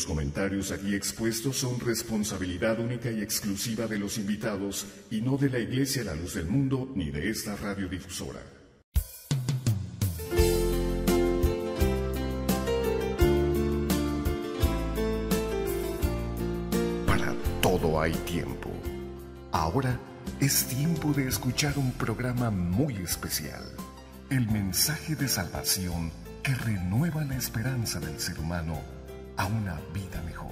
Los comentarios aquí expuestos son responsabilidad única y exclusiva de los invitados y no de la Iglesia La Luz del Mundo ni de esta radiodifusora. Para todo hay tiempo. Ahora es tiempo de escuchar un programa muy especial. El mensaje de salvación que renueva la esperanza del ser humano a una vida mejor.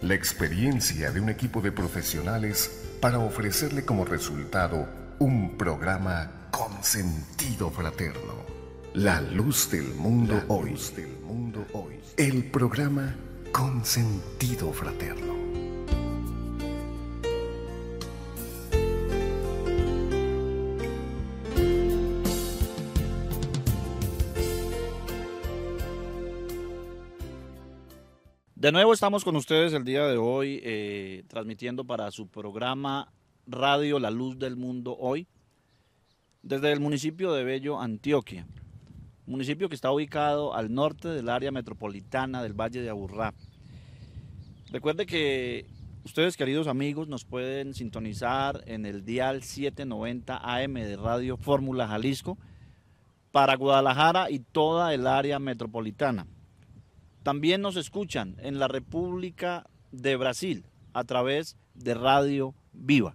La experiencia de un equipo de profesionales para ofrecerle como resultado un programa con sentido fraterno. La luz del mundo, hoy. hoy. El programa con sentido fraterno. De nuevo estamos con ustedes el día de hoy, eh, transmitiendo para su programa Radio La Luz del Mundo hoy, desde el municipio de Bello, Antioquia, municipio que está ubicado al norte del área metropolitana del Valle de Aburrá. Recuerde que ustedes, queridos amigos, nos pueden sintonizar en el dial 790 AM de Radio Fórmula Jalisco para Guadalajara y toda el área metropolitana. También nos escuchan en la República de Brasil a través de Radio Viva.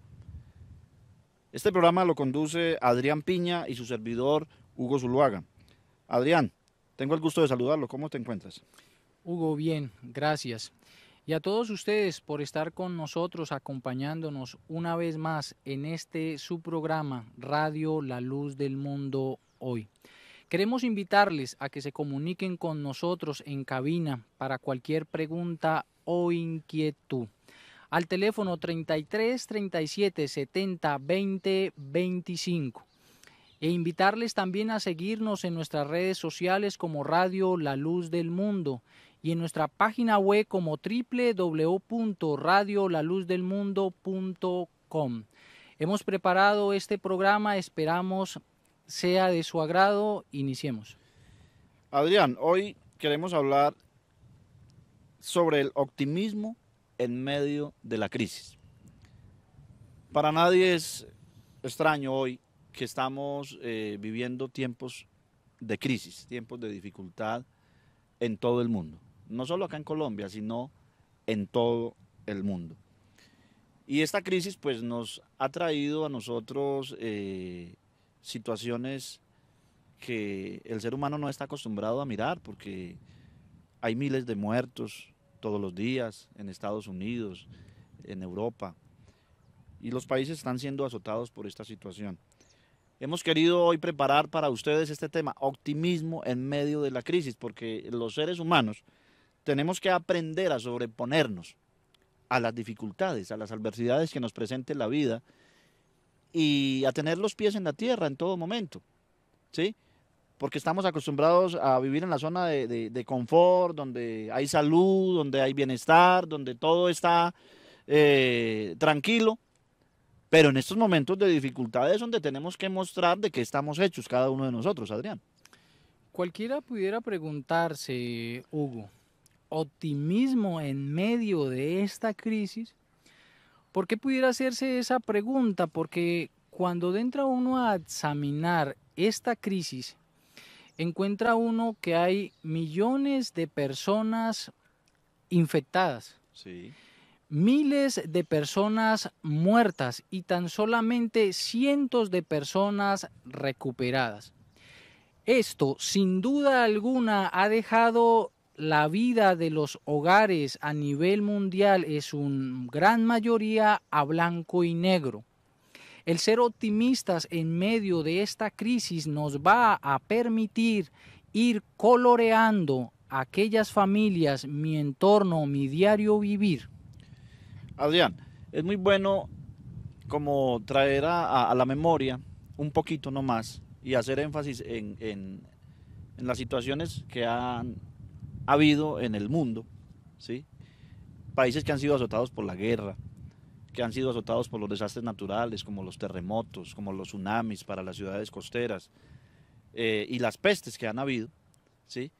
Este programa lo conduce Adrián Piña y su servidor Hugo Zuluaga. Adrián, tengo el gusto de saludarlo. ¿Cómo te encuentras? Hugo, bien, gracias. Y a todos ustedes por estar con nosotros, acompañándonos una vez más en este su programa, Radio La Luz del Mundo Hoy. Queremos invitarles a que se comuniquen con nosotros en cabina para cualquier pregunta o inquietud. Al teléfono 33 37 70 20 25 e invitarles también a seguirnos en nuestras redes sociales como Radio La Luz del Mundo y en nuestra página web como www.radiolaluzdelmundo.com. Hemos preparado este programa, esperamos sea de su agrado, iniciemos. Adrián, hoy queremos hablar sobre el optimismo en medio de la crisis. Para nadie es extraño hoy que estamos eh, viviendo tiempos de crisis, tiempos de dificultad en todo el mundo. No solo acá en Colombia, sino en todo el mundo. Y esta crisis pues nos ha traído a nosotros eh, situaciones que el ser humano no está acostumbrado a mirar porque hay miles de muertos todos los días en Estados Unidos, en Europa, y los países están siendo azotados por esta situación. Hemos querido hoy preparar para ustedes este tema, optimismo en medio de la crisis, porque los seres humanos tenemos que aprender a sobreponernos a las dificultades, a las adversidades que nos presente la vida y a tener los pies en la tierra en todo momento, ¿sí? Porque estamos acostumbrados a vivir en la zona de, confort, donde hay salud, donde hay bienestar, donde todo está eh, tranquilo. Pero en estos momentos de dificultades es donde tenemos que mostrar de qué estamos hechos cada uno de nosotros, Adrián. Cualquiera pudiera preguntarse, Hugo, ¿optimismo en medio de esta crisis? ¿Por qué pudiera hacerse esa pregunta? Porque cuando entra uno a examinar esta crisis, encuentra uno que hay millones de personas infectadas. Miles de personas muertas y tan solamente cientos de personas recuperadas. Esto, sin duda alguna, ha dejado la vida de los hogares a nivel mundial es un gran mayoría a blanco y negro. El ser optimistas en medio de esta crisis nos va a permitir ir coloreando aquellas familias, mi entorno, mi diario vivir. Adrián, es muy bueno como traer a, la memoria un poquito nomás y hacer énfasis en las situaciones que han ha habido en el mundo, ¿sí? Países que han sido azotados por la guerra, que han sido azotados por los desastres naturales, como los terremotos, como los tsunamis para las ciudades costeras eh, y las pestes que han habido, ¿sí?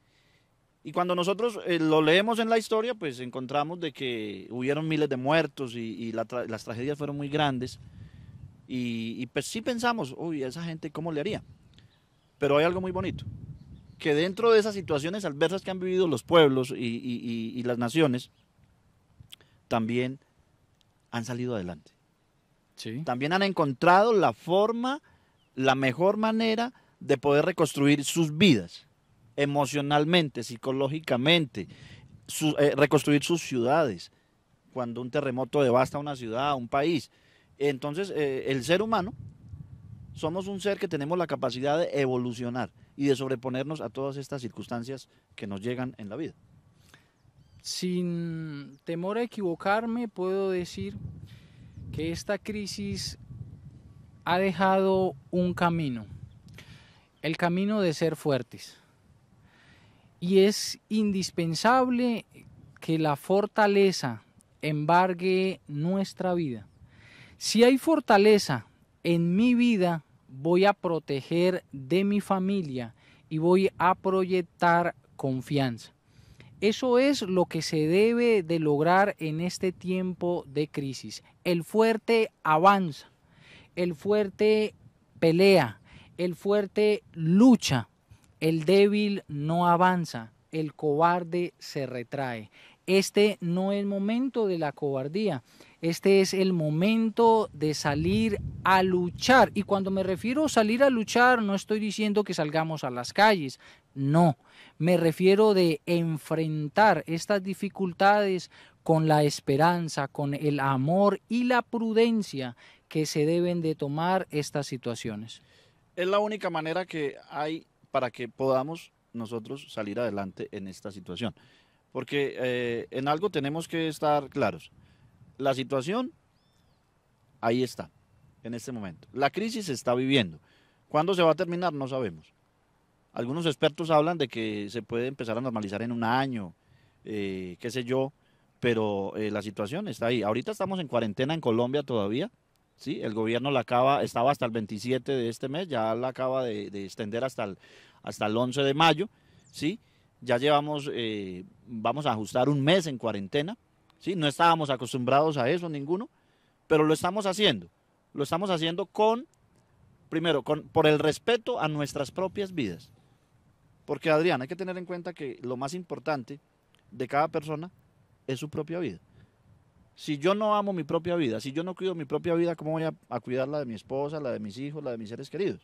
Y cuando nosotros eh, lo leemos en la historia, pues encontramos de que hubieron miles de muertos y, las tragedias fueron muy grandes. Y, y pues sí pensamos, uy, esa gente, ¿cómo le haría? Pero hay algo muy bonito, que dentro de esas situaciones adversas que han vivido los pueblos y, las naciones, también han salido adelante. También han encontrado la forma, la mejor manera de poder reconstruir sus vidas emocionalmente, psicológicamente, eh, reconstruir sus ciudades cuando un terremoto devasta una ciudad, un país. Entonces, eh, el ser humano, somos un ser que tenemos la capacidad de evolucionar y de sobreponernos a todas estas circunstancias que nos llegan en la vida. Sin temor a equivocarme, puedo decir que esta crisis ha dejado un camino, el camino de ser fuertes. Y es indispensable que la fortaleza embargue nuestra vida. Si hay fortaleza en mi vida, voy a proteger de mi familia y voy a proyectar confianza. Eso es lo que se debe de lograr en este tiempo de crisis. El fuerte avanza, el fuerte pelea, el fuerte lucha, el débil no avanza, el cobarde se retrae. Este no es momento de la cobardía, este es el momento de salir a luchar. Y cuando me refiero a salir a luchar, no estoy diciendo que salgamos a las calles. No, me refiero de enfrentar estas dificultades con la esperanza, con el amor y la prudencia que se deben de tomar estas situaciones. Es la única manera que hay para que podamos nosotros salir adelante en esta situación. Porque eh, en algo tenemos que estar claros la situación ahí está, en este momento. La crisis se está viviendo. ¿Cuándo se va a terminar? No sabemos. Algunos expertos hablan de que se puede empezar a normalizar en un año, eh, qué sé yo, pero eh, la situación está ahí. Ahorita estamos en cuarentena en Colombia todavía, ¿sí? El gobierno la acaba, estaba hasta el 27 de este mes, ya la acaba de, extender hasta el, hasta el 11 de mayo, ¿sí? Ya llevamos, eh, vamos a ajustar un mes en cuarentena, no estábamos acostumbrados a eso ninguno, pero lo estamos haciendo. Lo estamos haciendo con, primero, con, por el respeto a nuestras propias vidas. Porque Adrián, hay que tener en cuenta que lo más importante de cada persona es su propia vida. Si yo no amo mi propia vida, si yo no cuido mi propia vida, ¿cómo voy a, a cuidar la de mi esposa, la de mis hijos, la de mis seres queridos?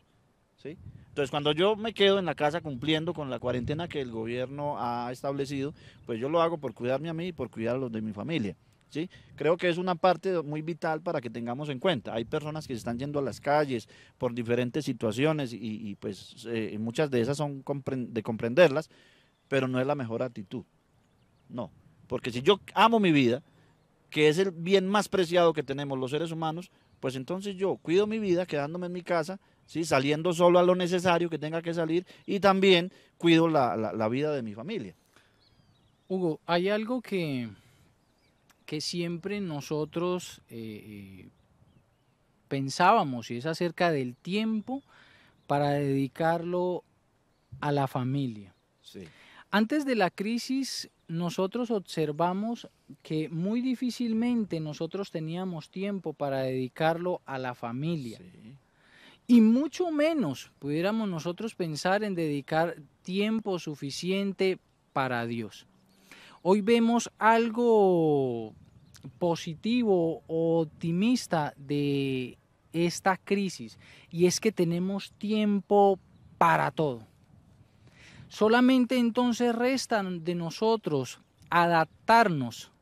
Entonces, cuando yo me quedo en la casa cumpliendo con la cuarentena que el gobierno ha establecido, pues yo lo hago por cuidarme a mí y por cuidar a los de mi familia. ¿Sí? Creo que es una parte muy vital para que tengamos en cuenta. Hay personas que se están yendo a las calles por diferentes situaciones y, pues eh, muchas de esas son de comprenderlas, pero no es la mejor actitud. No, porque si yo amo mi vida, que es el bien más preciado que tenemos los seres humanos, pues entonces yo cuido mi vida quedándome en mi casa ¿sí? saliendo solo a lo necesario que tenga que salir y también cuido la, la, vida de mi familia. Hugo, hay algo que, que siempre nosotros eh, eh, pensábamos y es acerca del tiempo para dedicarlo a la familia. Sí. Antes de la crisis nosotros observamos que muy difícilmente nosotros teníamos tiempo para dedicarlo a la familia. Sí. Y mucho menos pudiéramos nosotros pensar en dedicar tiempo suficiente para Dios. Hoy vemos algo positivo o optimista de esta crisis y es que tenemos tiempo para todo. Solamente entonces resta de nosotros adaptarnos,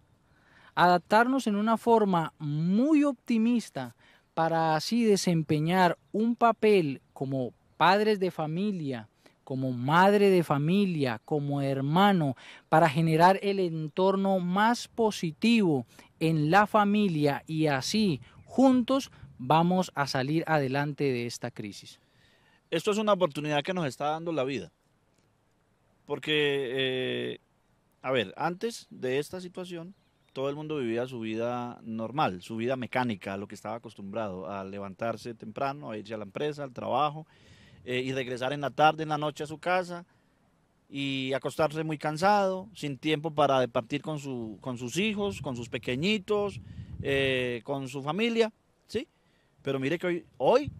adaptarnos en una forma muy optimista para así desempeñar un papel como padres de familia, como madre de familia, como hermano, para generar el entorno más positivo en la familia y así juntos vamos a salir adelante de esta crisis. Esto es una oportunidad que nos está dando la vida. Porque, eh, a ver, antes de esta situación, todo el mundo vivía su vida normal, su vida mecánica, lo que estaba acostumbrado, a levantarse temprano, a irse a la empresa, al trabajo, eh, y regresar en la tarde, en la noche a su casa, y acostarse muy cansado, sin tiempo para partir con, su, con sus hijos, con sus pequeñitos, eh, con su familia, ¿sí? Pero mire que hoy, hoy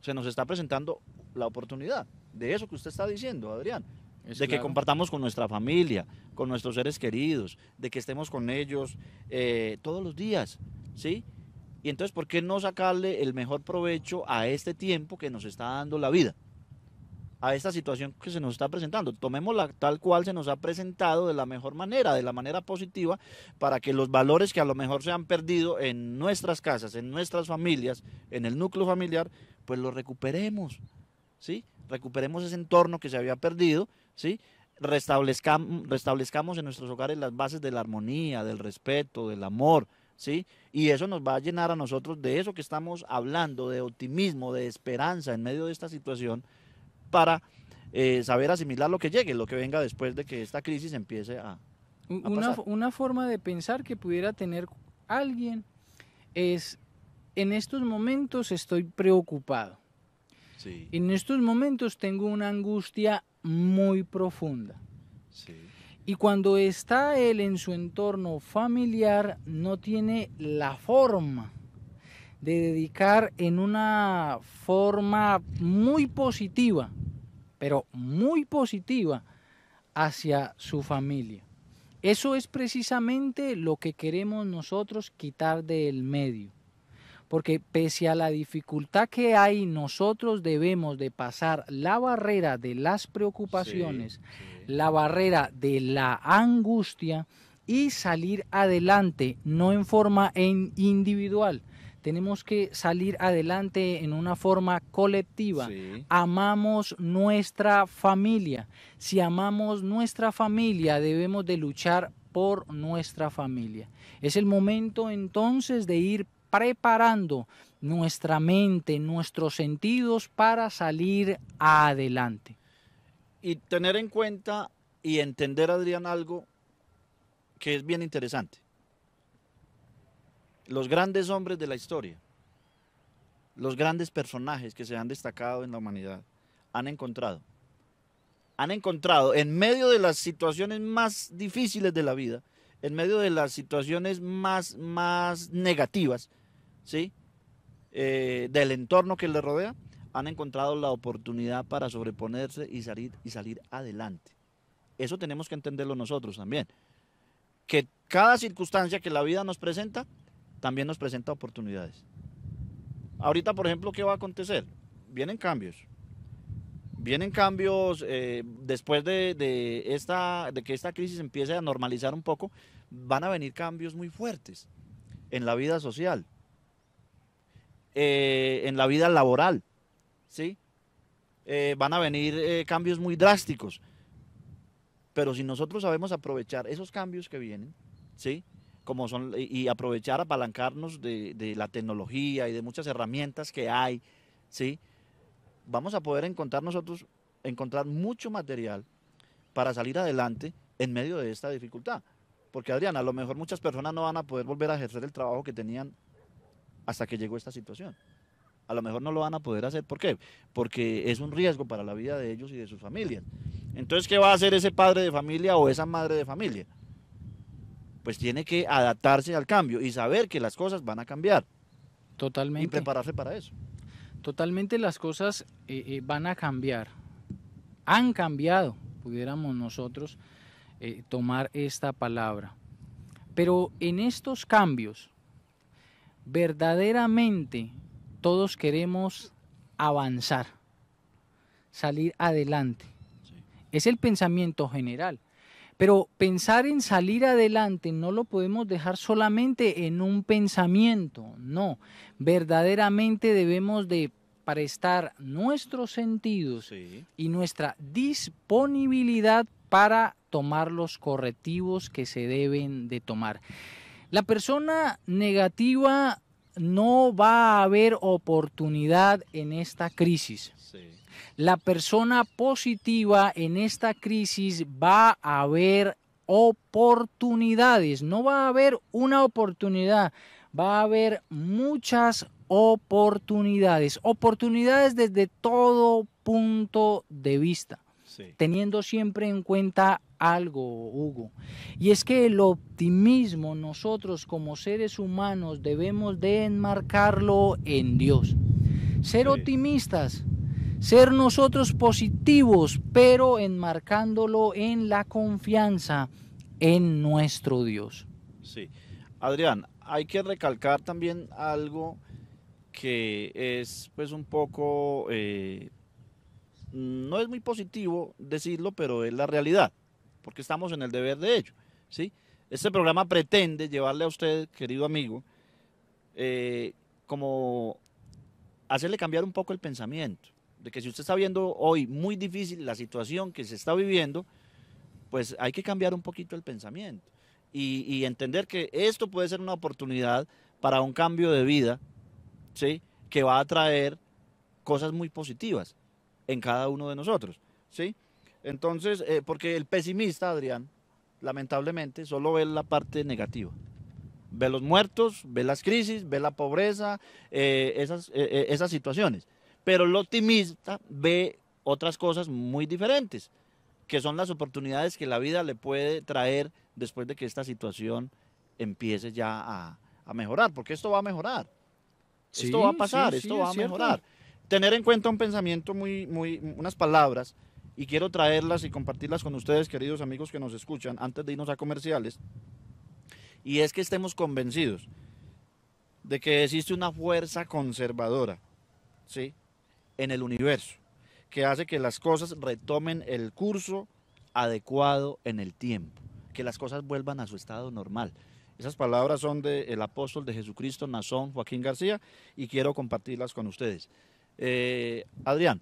se nos está presentando la oportunidad de eso que usted está diciendo, Adrián de que compartamos con nuestra familia, con nuestros seres queridos, de que estemos con ellos eh, todos los días, ¿sí? Y entonces, ¿por qué no sacarle el mejor provecho a este tiempo que nos está dando la vida? A esta situación que se nos está presentando. Tomémosla tal cual se nos ha presentado de la mejor manera, de la manera positiva, para que los valores que a lo mejor se han perdido en nuestras casas, en nuestras familias, en el núcleo familiar, pues los recuperemos, ¿sí? Recuperemos ese entorno que se había perdido ¿sí? restablezcamos en nuestros hogares las bases de la armonía, del respeto, del amor, ¿sí? Y eso nos va a llenar a nosotros de eso que estamos hablando, de optimismo, de esperanza en medio de esta situación, para eh, saber asimilar lo que llegue, lo que venga después de que esta crisis empiece a... una, una forma de pensar que pudiera tener alguien es, en estos momentos estoy preocupado. Sí. En estos momentos tengo una angustia muy profunda. Y cuando está él en su entorno familiar, no tiene la forma de dedicar en una forma muy positiva, pero muy positiva, hacia su familia. Eso es precisamente lo que queremos nosotros quitar del medio porque pese a la dificultad que hay, nosotros debemos de pasar la barrera de las preocupaciones, la barrera de la angustia y salir adelante, no en forma individual. Tenemos que salir adelante en una forma colectiva. Amamos nuestra familia. Si amamos nuestra familia, debemos de luchar por nuestra familia. Es el momento entonces de ir preparando nuestra mente, nuestros sentidos para salir adelante. Y tener en cuenta y entender, Adrián, algo que es bien interesante. Los grandes hombres de la historia, los grandes personajes que se han destacado en la humanidad, han encontrado, han encontrado en medio de las situaciones más difíciles de la vida, en medio de las situaciones más, más negativas, ¿sí? Eh, del entorno que le rodea, han encontrado la oportunidad para sobreponerse y salir, y salir adelante. Eso tenemos que entenderlo nosotros también. Que cada circunstancia que la vida nos presenta, también nos presenta oportunidades. Ahorita, por ejemplo, ¿qué va a acontecer? Vienen cambios. Vienen cambios eh, después de, de, esta, de que esta crisis empiece a normalizar un poco, van a venir cambios muy fuertes en la vida social, eh, en la vida laboral, ¿sí? Eh, van a venir eh, cambios muy drásticos. Pero si nosotros sabemos aprovechar esos cambios que vienen, ¿sí? Como son, y aprovechar, apalancarnos de, de la tecnología y de muchas herramientas que hay, ¿sí? Vamos a poder encontrar nosotros, encontrar mucho material para salir adelante en medio de esta dificultad. Porque Adriana, a lo mejor muchas personas no van a poder volver a ejercer el trabajo que tenían hasta que llegó esta situación. A lo mejor no lo van a poder hacer. ¿Por qué? Porque es un riesgo para la vida de ellos y de sus familias. Entonces, ¿qué va a hacer ese padre de familia o esa madre de familia? Pues tiene que adaptarse al cambio y saber que las cosas van a cambiar. Totalmente. Y prepararse para eso. Totalmente las cosas eh, eh, van a cambiar. Han cambiado, pudiéramos nosotros eh, tomar esta palabra. Pero en estos cambios, verdaderamente todos queremos avanzar, salir adelante. Es el pensamiento general. Pero pensar en salir adelante no lo podemos dejar solamente en un pensamiento, no. Verdaderamente debemos de prestar nuestros sentidos y nuestra disponibilidad para tomar los correctivos que se deben de tomar. La persona negativa no va a haber oportunidad en esta crisis. La persona positiva en esta crisis va a haber oportunidades. No va a haber una oportunidad, va a haber muchas oportunidades. Oportunidades desde todo punto de vista teniendo siempre en cuenta algo, Hugo, y es que el optimismo nosotros como seres humanos debemos de enmarcarlo en Dios. Ser optimistas, ser nosotros positivos, pero enmarcándolo en la confianza en nuestro Dios. Sí. Adrián, hay que recalcar también algo que es pues un poco eh, Mm, no es muy positivo decirlo, pero es la realidad, porque estamos en el deber de ello. ¿sí? Este programa pretende llevarle a usted, querido amigo, eh, como hacerle cambiar un poco el pensamiento, de que si usted está viendo hoy muy difícil la situación que se está viviendo, pues hay que cambiar un poquito el pensamiento y, y entender que esto puede ser una oportunidad para un cambio de vida, ¿sí? que va a traer cosas muy positivas en cada uno de nosotros, ¿sí? Entonces, eh, porque el pesimista, Adrián, lamentablemente, solo ve la parte negativa. Ve los muertos, ve las crisis, ve la pobreza, eh, esas, eh, esas situaciones. Pero el optimista ve otras cosas muy diferentes, que son las oportunidades que la vida le puede traer después de que esta situación empiece ya a, mejorar, porque esto va a mejorar. esto va a pasar, esto va a mejorar tener en cuenta un pensamiento muy, muy, unas palabras, y quiero traerlas y compartirlas con ustedes, queridos amigos que nos escuchan, antes de irnos a comerciales, y es que estemos convencidos de que existe una fuerza conservadora, ¿sí? En el universo, que hace que las cosas retomen el curso adecuado en el tiempo, que las cosas vuelvan a su estado normal. Esas palabras son del el apóstol de Jesucristo, Nazón Joaquín García, y quiero compartirlas con ustedes. Eh, Adrián,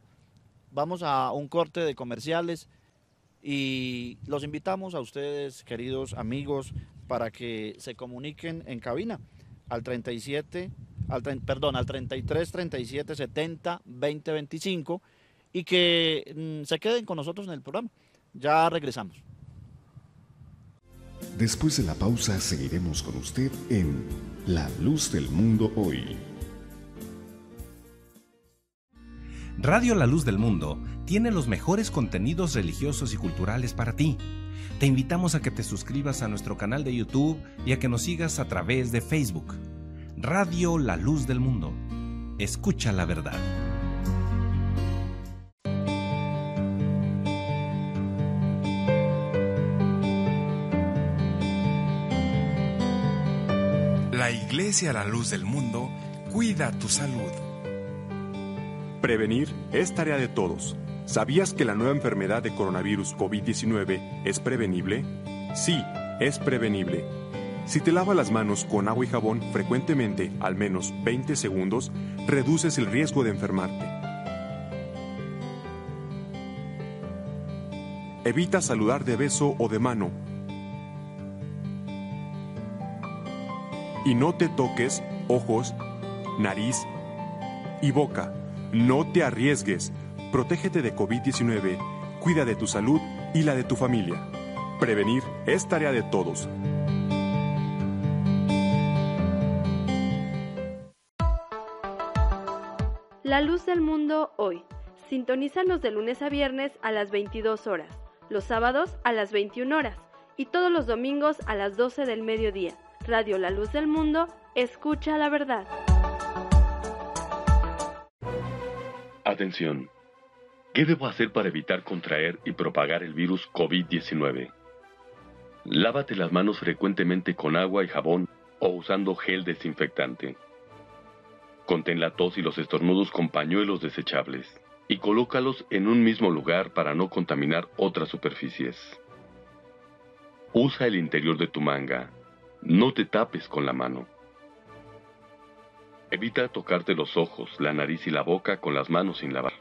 vamos a un corte de comerciales y los invitamos a ustedes, queridos amigos, para que se comuniquen en cabina al 37, al, perdón, al 33 37 70 20 25 y que mm, se queden con nosotros en el programa. Ya regresamos. Después de la pausa seguiremos con usted en La Luz del Mundo Hoy. Radio La Luz del Mundo tiene los mejores contenidos religiosos y culturales para ti. Te invitamos a que te suscribas a nuestro canal de YouTube y a que nos sigas a través de Facebook. Radio La Luz del Mundo. Escucha la verdad. La Iglesia La Luz del Mundo cuida tu salud. Prevenir es tarea de todos. ¿Sabías que la nueva enfermedad de coronavirus COVID-19 es prevenible? Sí, es prevenible. Si te lavas las manos con agua y jabón frecuentemente, al menos 20 segundos, reduces el riesgo de enfermarte. Evita saludar de beso o de mano. Y no te toques ojos, nariz y boca. No te arriesgues. Protégete de COVID-19. Cuida de tu salud y la de tu familia. Prevenir es tarea de todos. La luz del mundo hoy. Sintonízanos de lunes a viernes a las 22 horas, los sábados a las 21 horas y todos los domingos a las 12 del mediodía. Radio La Luz del Mundo, escucha la verdad. Atención. ¿Qué debo hacer para evitar contraer y propagar el virus COVID-19? Lávate las manos frecuentemente con agua y jabón o usando gel desinfectante. Contén la tos y los estornudos con pañuelos desechables y colócalos en un mismo lugar para no contaminar otras superficies. Usa el interior de tu manga. No te tapes con la mano. Evita tocarte los ojos, la nariz y la boca con las manos sin lavar.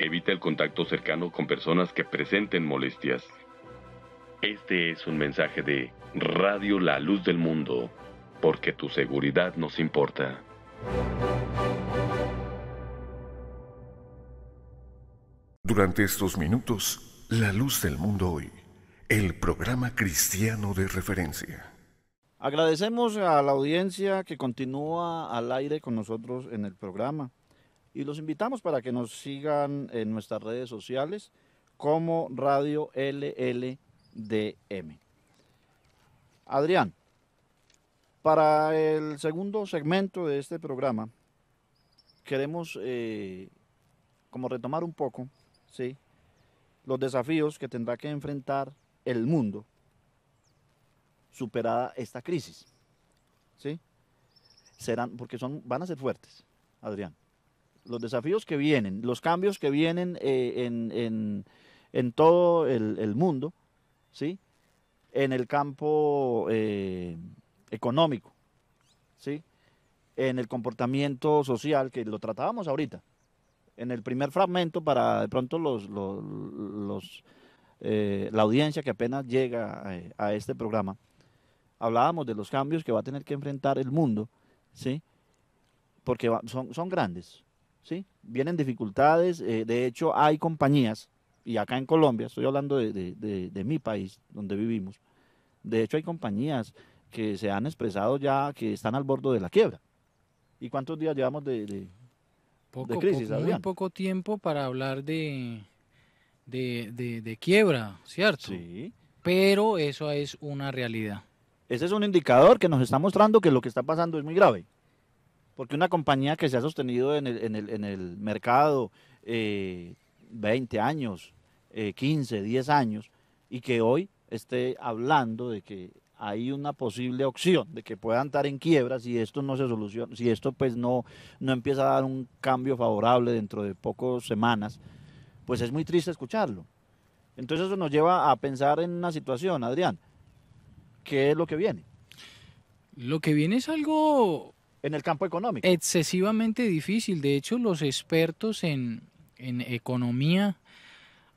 Evita el contacto cercano con personas que presenten molestias. Este es un mensaje de Radio La Luz del Mundo, porque tu seguridad nos importa. Durante estos minutos, La Luz del Mundo Hoy, el programa cristiano de referencia. Agradecemos a la audiencia que continúa al aire con nosotros en el programa y los invitamos para que nos sigan en nuestras redes sociales como Radio LLDM. Adrián, para el segundo segmento de este programa queremos eh, como retomar un poco ¿sí? los desafíos que tendrá que enfrentar el mundo superada esta crisis. ¿Sí? Serán, porque son, van a ser fuertes, Adrián. Los desafíos que vienen, los cambios que vienen eh, en, todo el, mundo, ¿sí? En el campo eh, económico, ¿sí? En el comportamiento social, que lo tratábamos ahorita, en el primer fragmento, para de pronto los, los, eh, la audiencia que apenas llega a este programa hablábamos de los cambios que va a tener que enfrentar el mundo, ¿sí? Porque son, son grandes, ¿sí? Vienen dificultades, eh, de hecho hay compañías, y acá en Colombia, estoy hablando de, mi país, donde vivimos, de hecho hay compañías que se han expresado ya que están al borde de la quiebra. ¿Y cuántos días llevamos de, crisis? muy poco tiempo para hablar de, de quiebra, ¿cierto? Pero eso es una realidad. Ese es un indicador que nos está mostrando que lo que está pasando es muy grave. Porque una compañía que se ha sostenido en el, mercado 20 eh, años, 15, eh, 10 años, y que hoy esté hablando de que hay una posible opción de que puedan estar en quiebra si esto no se soluciona, si esto pues no, no empieza a dar un cambio favorable dentro de pocas semanas, pues es muy triste escucharlo. Entonces eso nos lleva a pensar en una situación, Adrián. ¿qué es lo que viene? Lo que viene es algo... En el campo económico. Excesivamente difícil. De hecho, los expertos en, economía,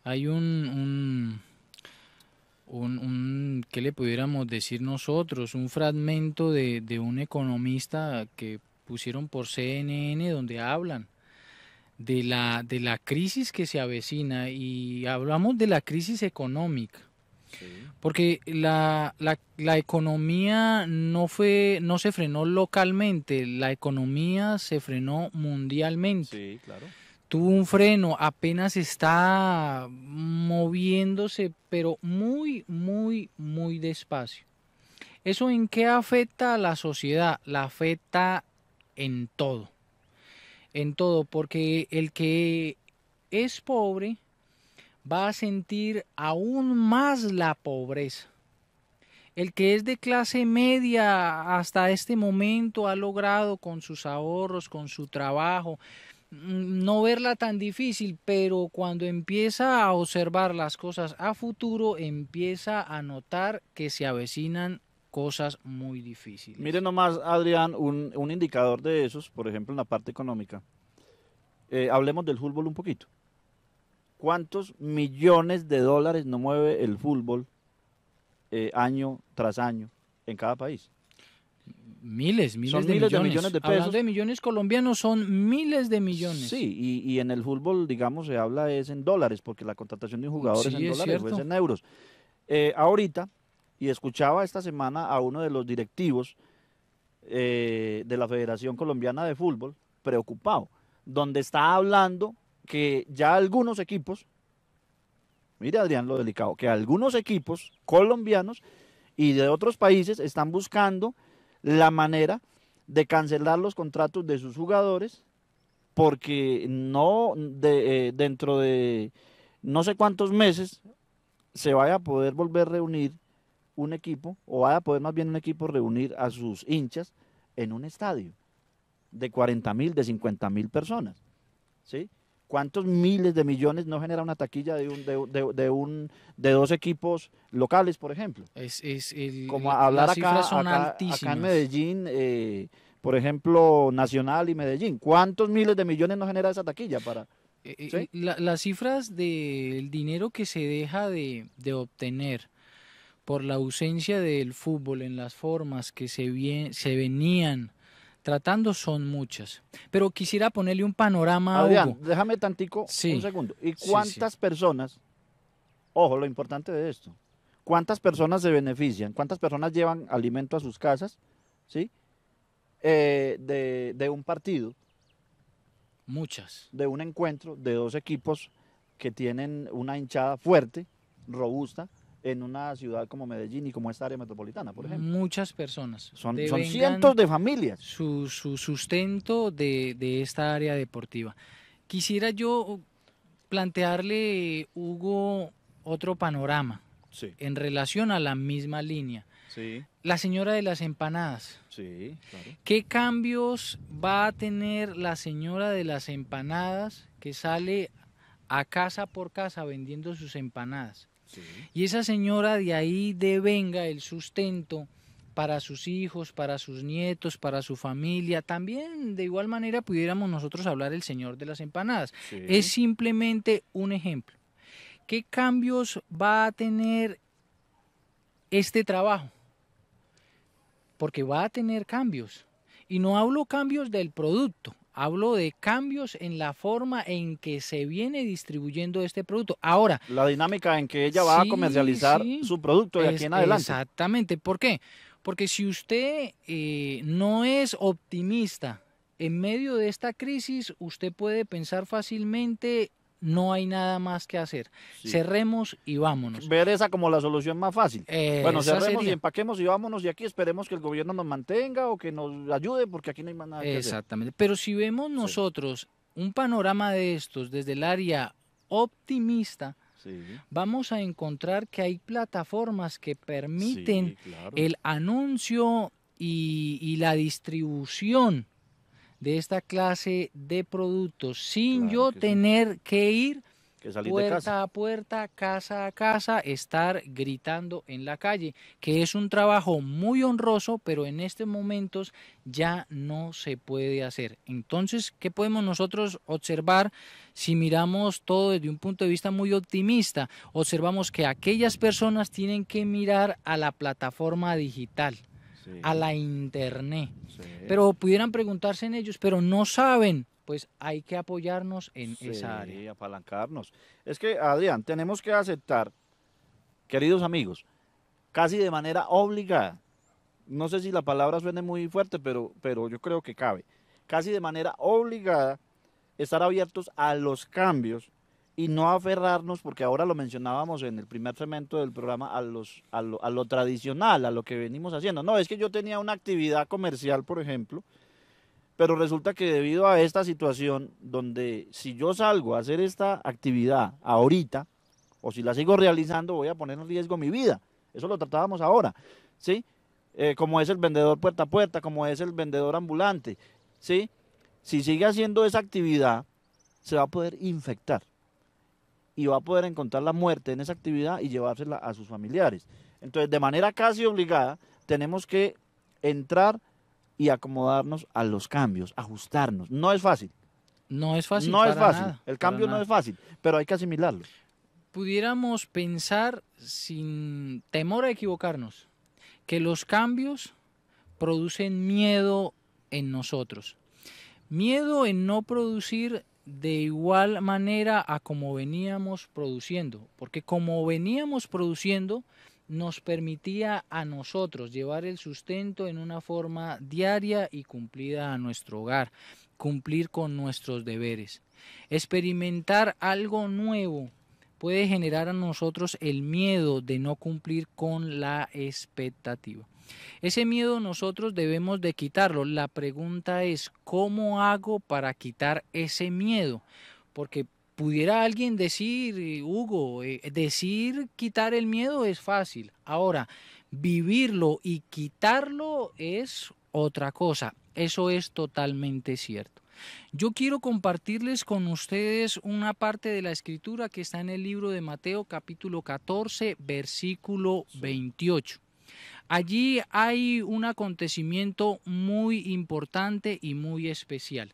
hay un, un, ¿qué le pudiéramos decir nosotros? Un fragmento de, de un economista que pusieron por CNN donde hablan de la, de la crisis que se avecina y hablamos de la crisis económica porque la, la, economía no, fue, no se frenó localmente, la economía se frenó mundialmente. Tuvo un freno, apenas está moviéndose, pero muy, muy, muy despacio. ¿Eso en qué afecta a la sociedad? La afecta en todo. En todo, porque el que es pobre va a sentir aún más la pobreza. El que es de clase media hasta este momento ha logrado con sus ahorros, con su trabajo, mm, no verla tan difícil, pero cuando empieza a observar las cosas a futuro, empieza a notar que se avecinan cosas muy difíciles. Mire nomás, Adrián, un, indicador de esos, por ejemplo, en la parte económica. Eh, hablemos del fútbol un poquito cuántos millones de dólares no mueve el fútbol eh, año tras año en cada país. Miles, miles, de, millones. de de millones colombianos son miles de millones. Sí, y, en el fútbol, digamos, se habla es en dólares, porque la contratación de un jugador es en dólares en euros. Eh, ahorita, y escuchaba esta semana a uno de los directivos eh, de la Federación Colombiana de Fútbol, preocupado, donde está hablando que ya algunos equipos, mire Adrián lo delicado, que algunos equipos colombianos y de otros países están buscando la manera de cancelar los contratos de sus jugadores porque no de, eh, dentro de no sé cuántos meses se vaya a poder volver a reunir un equipo o vaya a poder más bien un equipo reunir a sus hinchas en un estadio de 40 mil, de 50 mil personas. ¿sí? ¿Cuántos miles de millones no genera una taquilla de, de, un, de dos equipos locales, por ejemplo? Es, Como hablar acá, cifras son en Medellín, eh, por ejemplo, Nacional y Medellín. ¿Cuántos miles de millones no genera esa taquilla para...? Eh, eh, las cifras del dinero que se deja de, obtener por la ausencia del fútbol en las formas que se, se venían tratando son muchas. Pero quisiera ponerle un panorama a déjame tantico un segundo. ¿Y cuántas personas? Ojo, lo importante de esto. ¿Cuántas personas se benefician? ¿Cuántas personas llevan alimento a sus casas? ¿Sí? Eh, de, de un partido. Muchas. De un encuentro de dos equipos que tienen una hinchada fuerte, robusta, en una ciudad como Medellín y como esta área metropolitana, por ejemplo. Muchas personas. Son, cientos de familias. Su, sustento de, esta área deportiva. Quisiera yo plantearle, Hugo, otro panorama en relación a la misma línea. Sí. La señora de las empanadas. Sí, ¿Qué cambios va a tener la señora de las empanadas que sale a casa por casa vendiendo sus empanadas? Y esa señora de ahí devenga el sustento para sus hijos, para sus nietos, para su familia. También de igual manera pudiéramos nosotros hablar el Señor de las Empanadas. Es simplemente un ejemplo. ¿Qué cambios va a tener este trabajo? Porque va a tener cambios. Y no hablo cambios del producto, Hablo de cambios en la forma en que se viene distribuyendo este producto. Ahora. La dinámica en que ella va a comercializar su producto de es, aquí en adelante. Exactamente. ¿Por qué? Porque si usted eh, no es optimista en medio de esta crisis, usted puede pensar fácilmente no hay nada más que hacer. Cerremos y vámonos. Ver esa como la solución más fácil. bueno, cerremos y empaquemos y vámonos y aquí esperemos que el gobierno nos mantenga o que nos ayude porque aquí no hay más nada que Exactamente. hacer. Exactamente. Pero si vemos nosotros un panorama de estos desde el área optimista, vamos a encontrar que hay plataformas que permiten el anuncio y, la distribución de esta clase de productos sin yo tener que ir puerta a puerta, casa a casa, estar gritando en la calle, que es un trabajo muy honroso, pero en estos momentos ya no se puede hacer. Entonces, ¿qué podemos nosotros observar si miramos todo desde un punto de vista muy optimista? Observamos que aquellas personas tienen que mirar a la plataforma digital a la internet. Pero pudieran preguntarse en ellos, pero no saben, pues hay que apoyarnos en esa área. apalancarnos. Es que, Adrián, tenemos que aceptar, queridos amigos, casi de manera obligada, no sé si la palabra suene muy fuerte, pero, pero yo creo que cabe, casi de manera obligada estar abiertos a los cambios y no aferrarnos, porque ahora lo mencionábamos en el primer segmento del programa, a, los, lo, tradicional, a lo que venimos haciendo. No, es que yo tenía una actividad comercial, por ejemplo, pero resulta que debido a esta situación, donde si yo salgo a hacer esta actividad ahorita, o si la sigo realizando, voy a poner en riesgo mi vida. Eso lo tratábamos ahora, ¿sí? Eh, como es el vendedor puerta a puerta, como es el vendedor ambulante, ¿sí? Si sigue haciendo esa actividad, se va a poder infectar y va a poder encontrar la muerte en esa actividad y llevársela a sus familiares. Entonces, de manera casi obligada, tenemos que entrar y acomodarnos a los cambios, ajustarnos. No es fácil. No es fácil. No es fácil. El cambio no es fácil, pero hay que asimilarlo. Pudiéramos pensar sin temor a equivocarnos que los cambios producen miedo en nosotros. Miedo en no producir de igual manera a como veníamos produciendo, porque como veníamos produciendo nos permitía a nosotros llevar el sustento en una forma diaria y cumplida a nuestro hogar, cumplir con nuestros deberes. Experimentar algo nuevo puede generar a nosotros el miedo de no cumplir con la expectativa. Ese miedo nosotros debemos de quitarlo. La pregunta es, ¿cómo hago para quitar ese miedo? Porque pudiera alguien decir, eh, Hugo, eh, decir quitar el miedo es fácil. Ahora, vivirlo y quitarlo es otra cosa. Eso es totalmente cierto. Yo quiero compartirles con ustedes una parte de la escritura que está en el libro de Mateo capítulo 14 versículo 28. Allí hay un acontecimiento muy importante y muy especial.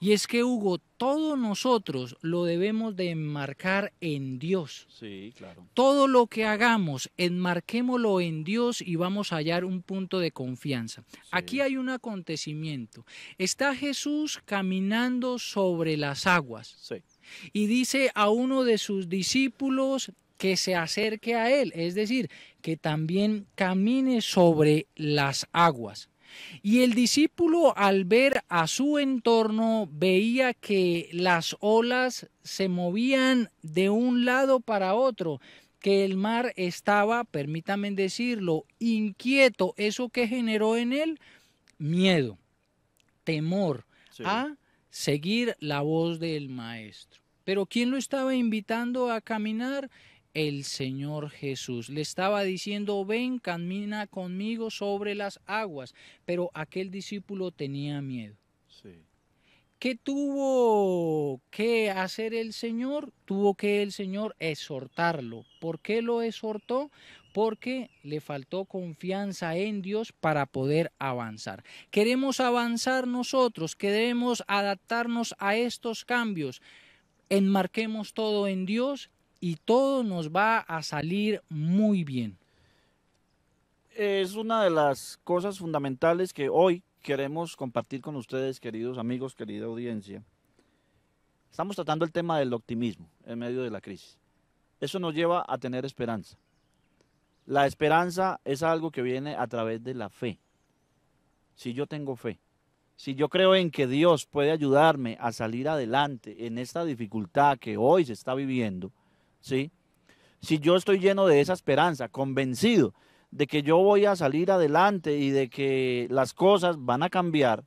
Y es que, Hugo, todos nosotros lo debemos de enmarcar en Dios. Sí, claro. Todo lo que hagamos, enmarquémoslo en Dios y vamos a hallar un punto de confianza. Aquí hay un acontecimiento. Está Jesús caminando sobre las aguas. Sí. Y dice a uno de sus discípulos, que se acerque a él, es decir, que también camine sobre las aguas. Y el discípulo al ver a su entorno veía que las olas se movían de un lado para otro, que el mar estaba, permítame decirlo, inquieto, eso que generó en él miedo, temor a seguir la voz del maestro. Pero ¿quién lo estaba invitando a caminar? el Señor Jesús. Le estaba diciendo, ven, camina conmigo sobre las aguas, pero aquel discípulo tenía miedo. Sí. ¿Qué tuvo que hacer el Señor? Tuvo que el Señor exhortarlo. ¿Por qué lo exhortó? Porque le faltó confianza en Dios para poder avanzar. Queremos avanzar nosotros, queremos adaptarnos a estos cambios. Enmarquemos todo en Dios, y todo nos va a salir muy bien. Es una de las cosas fundamentales que hoy queremos compartir con ustedes, queridos amigos, querida audiencia. Estamos tratando el tema del optimismo en medio de la crisis. Eso nos lleva a tener esperanza. La esperanza es algo que viene a través de la fe. Si yo tengo fe, si yo creo en que Dios puede ayudarme a salir adelante en esta dificultad que hoy se está viviendo, ¿sí? Si yo estoy lleno de esa esperanza, convencido de que yo voy a salir adelante y de que las cosas van a cambiar,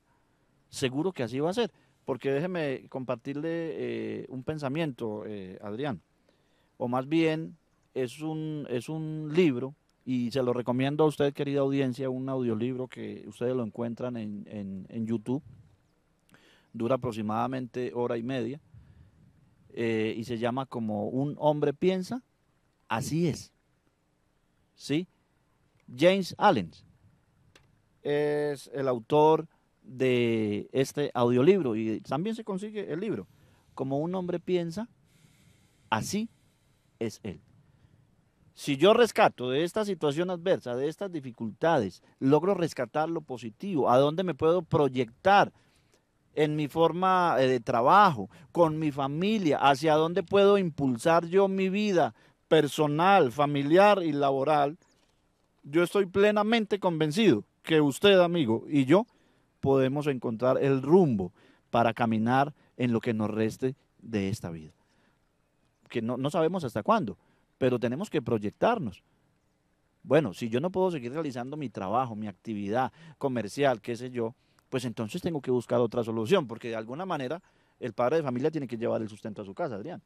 seguro que así va a ser. Porque déjeme compartirle eh, un pensamiento, eh, Adrián. O más bien, es un, es un libro y se lo recomiendo a usted, querida audiencia, un audiolibro que ustedes lo encuentran en, en YouTube. Dura aproximadamente hora y media. Eh, y se llama Como un hombre piensa, así es. ¿Sí? James Allen es el autor de este audiolibro y también se consigue el libro. Como un hombre piensa, así es él. Si yo rescato de esta situación adversa, de estas dificultades, logro rescatar lo positivo, a dónde me puedo proyectar en mi forma eh, de trabajo, con mi familia, hacia dónde puedo impulsar yo mi vida personal, familiar y laboral, yo estoy plenamente convencido que usted, amigo, y yo podemos encontrar el rumbo para caminar en lo que nos reste de esta vida. Que no, no sabemos hasta cuándo, pero tenemos que proyectarnos. Bueno, si yo no puedo seguir realizando mi trabajo, mi actividad comercial, qué sé yo, pues entonces tengo que buscar otra solución, porque de alguna manera el padre de familia tiene que llevar el sustento a su casa, Adrián.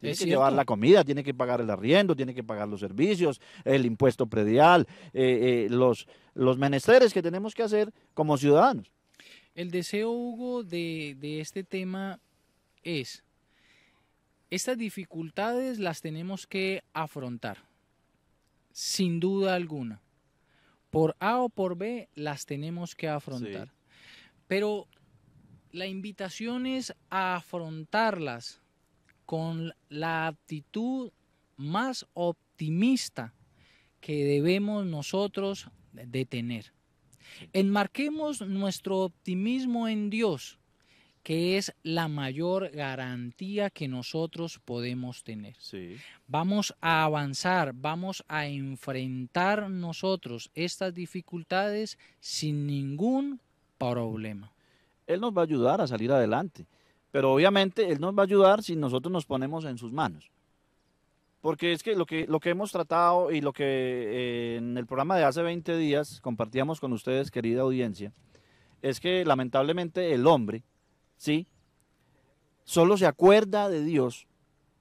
Tiene que llevar la comida, tiene que pagar el arriendo, tiene que pagar los servicios, el impuesto predial, eh, eh, los, los menesteres que tenemos que hacer como ciudadanos. El deseo, Hugo, de este tema es, estas dificultades las tenemos que afrontar, sin duda alguna por A o por B las tenemos que afrontar. Pero la invitación es a afrontarlas con la actitud más optimista que debemos nosotros de tener. Enmarquemos nuestro optimismo en Dios que es la mayor garantía que nosotros podemos tener. Vamos a avanzar, vamos a enfrentar nosotros estas dificultades sin ningún problema. Él nos va a ayudar a salir adelante, pero obviamente Él nos va a ayudar si nosotros nos ponemos en sus manos. Porque es que lo que, lo que hemos tratado y lo que eh, en el programa de hace 20 días compartíamos con ustedes, querida audiencia, es que lamentablemente el hombre ¿sí? Solo se acuerda de Dios,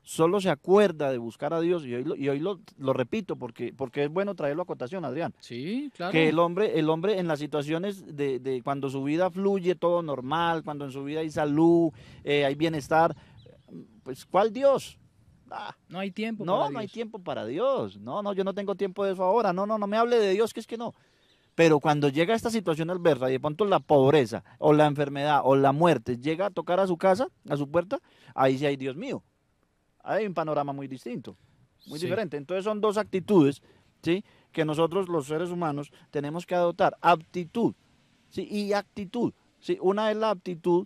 solo se acuerda de buscar a Dios, y hoy lo, repito porque, porque es bueno traerlo a cotación Adrián. Sí, claro. Que el hombre, el hombre en las situaciones de, cuando su vida fluye todo normal, cuando en su vida hay salud, eh, hay bienestar, pues ¿cuál Dios? Ah, no hay tiempo. No, para Dios. no hay tiempo para Dios. No, no, yo no tengo tiempo de eso ahora. No, no, no me hable de Dios, que es que no. Pero cuando llega esta situación adversa y de pronto la pobreza o la enfermedad o la muerte llega a tocar a su casa, a su puerta, ahí sí hay Dios mío. Hay un panorama muy distinto, muy diferente. Entonces son dos actitudes, ¿sí? Que nosotros los seres humanos tenemos que adoptar. Aptitud, ¿sí? Y actitud, ¿sí? Una es la aptitud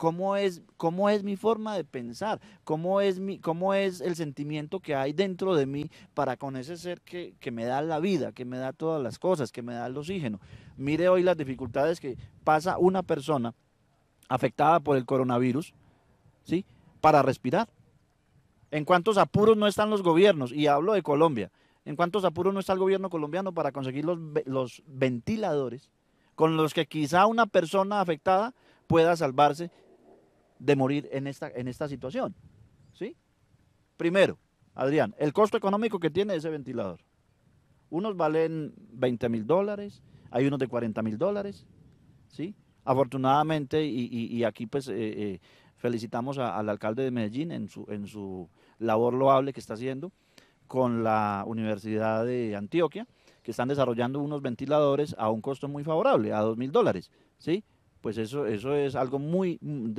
cómo es, cómo es mi forma de pensar, cómo es, mi, cómo es el sentimiento que hay dentro de mí para con ese ser que, me da la vida, que me da todas las cosas, que me da el oxígeno. Mire hoy las dificultades que pasa una persona afectada por el coronavirus, ¿sí? Para respirar. ¿En cuántos apuros no están los gobiernos? Y hablo de Colombia. ¿En cuántos apuros no está el gobierno colombiano para conseguir los, los ventiladores con los que quizá una persona afectada pueda salvarse de morir en esta, en esta situación. ¿Sí? Primero, Adrián, el costo económico que tiene ese ventilador. Unos valen 20 mil dólares, hay unos de 40 mil dólares, ¿sí? Afortunadamente, y, aquí pues eh, eh, felicitamos al alcalde de Medellín en su, en su labor loable que está haciendo con la Universidad de Antioquia, que están desarrollando unos ventiladores a un costo muy favorable, a 2 mil dólares, ¿sí? pues eso, eso es algo muy, mm,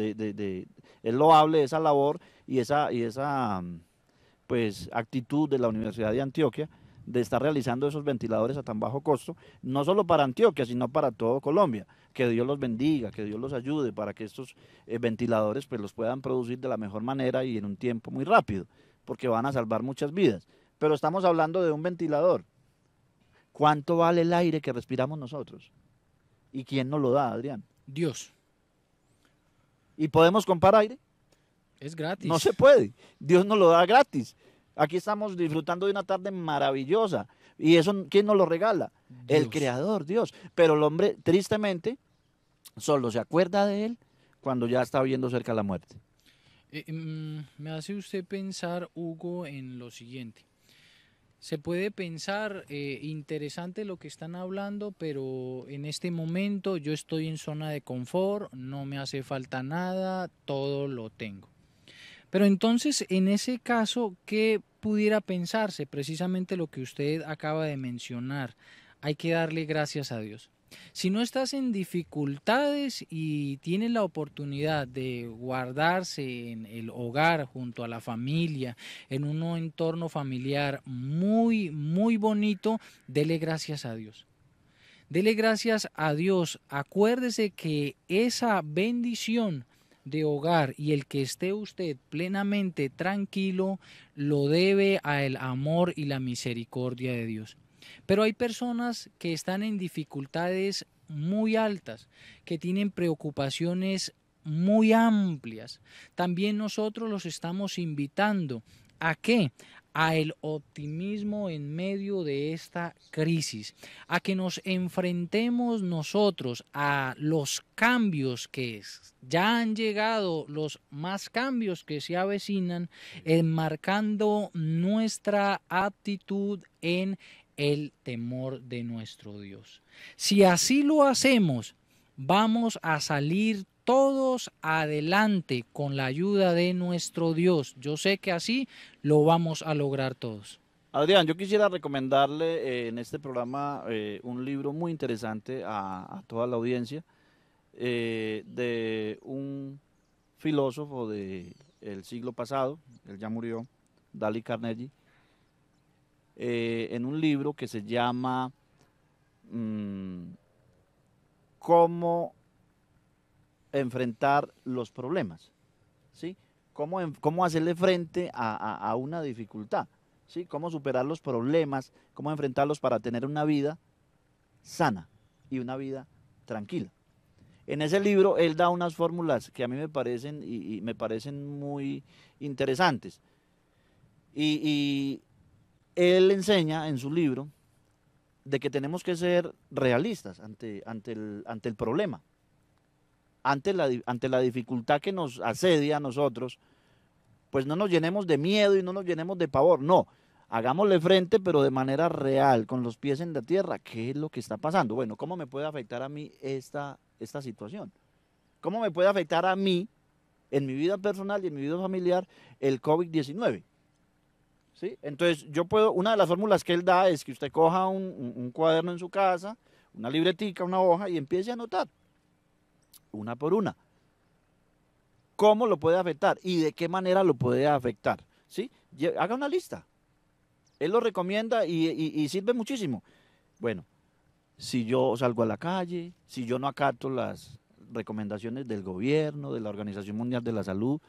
es loable esa labor y esa, y esa mm, pues, actitud de la Universidad de Antioquia de estar realizando esos ventiladores a tan bajo costo, no solo para Antioquia, sino para todo Colombia. Que Dios los bendiga, que Dios los ayude para que estos eh, ventiladores pues, los puedan producir de la mejor manera y en un tiempo muy rápido, porque van a salvar muchas vidas. Pero estamos hablando de un ventilador. ¿Cuánto vale el aire que respiramos nosotros? ¿Y quién nos lo da, Adrián? Dios. ¿Y podemos comprar aire? Es gratis. No se puede. Dios nos lo da gratis. Aquí estamos disfrutando de una tarde maravillosa. ¿Y eso quién nos lo regala? El Creador, Dios. Pero el hombre, tristemente, solo se acuerda de él cuando ya está viendo cerca la muerte. Eh, em, me hace usted pensar, Hugo, en lo siguiente se puede pensar eh, interesante lo que están hablando, pero en este momento yo estoy en zona de confort, no me hace falta nada, todo lo tengo. Pero entonces, en ese caso, ¿qué pudiera pensarse? Precisamente lo que usted acaba de mencionar. Hay que darle gracias a Dios. Si no estás en dificultades y tienes la oportunidad de guardarse en el hogar junto a la familia, en un entorno familiar muy, muy bonito, dele gracias a Dios. Dele gracias a Dios. Acuérdese que esa bendición de hogar y el que esté usted plenamente tranquilo lo debe al amor y la misericordia de Dios. Pero hay personas que están en dificultades muy altas, que tienen preocupaciones muy amplias. También nosotros los estamos invitando a qué? A el optimismo en medio de esta crisis, a que nos enfrentemos nosotros a los cambios que ya han llegado, los más cambios que se avecinan, enmarcando nuestra actitud en el temor de nuestro Dios. Si así lo hacemos, vamos a salir todos adelante con la ayuda de nuestro Dios. Yo sé que así lo vamos a lograr todos. Adrián, yo quisiera recomendarle eh, en este programa eh, un libro muy interesante a, toda la audiencia eh, de un filósofo del siglo pasado, él ya murió, Dali Carnegie, eh, en un libro que se llama mm, Cómo enfrentar los problemas, ¿sí? Cómo, cómo hacerle frente a, una dificultad, ¿sí? Cómo superar los problemas, cómo enfrentarlos para tener una vida sana y una vida tranquila. En ese libro él da unas fórmulas que a mí me parecen y, me parecen muy interesantes. y, él enseña en su libro de que tenemos que ser realistas ante, ante, el, ante el problema, ante la, ante la dificultad que nos asedia a nosotros, pues no nos llenemos de miedo y no nos llenemos de pavor, no, hagámosle frente, pero de manera real, con los pies en la tierra. ¿Qué es lo que está pasando? Bueno, ¿cómo me puede afectar a mí esta, esta situación? ¿Cómo me puede afectar a mí, en mi vida personal y en mi vida familiar, el COVID-19? Entonces, yo puedo, una de las fórmulas que él da es que usted coja un, cuaderno en su casa, una libretica, una hoja y empiece a anotar, una por una. ¿Cómo lo puede afectar y de qué manera lo puede afectar? ¿Sí? Haga una lista. Él lo recomienda y, y sirve muchísimo. Bueno, si yo salgo a la calle, si yo no acato las recomendaciones del gobierno, de la Organización Mundial de la Salud,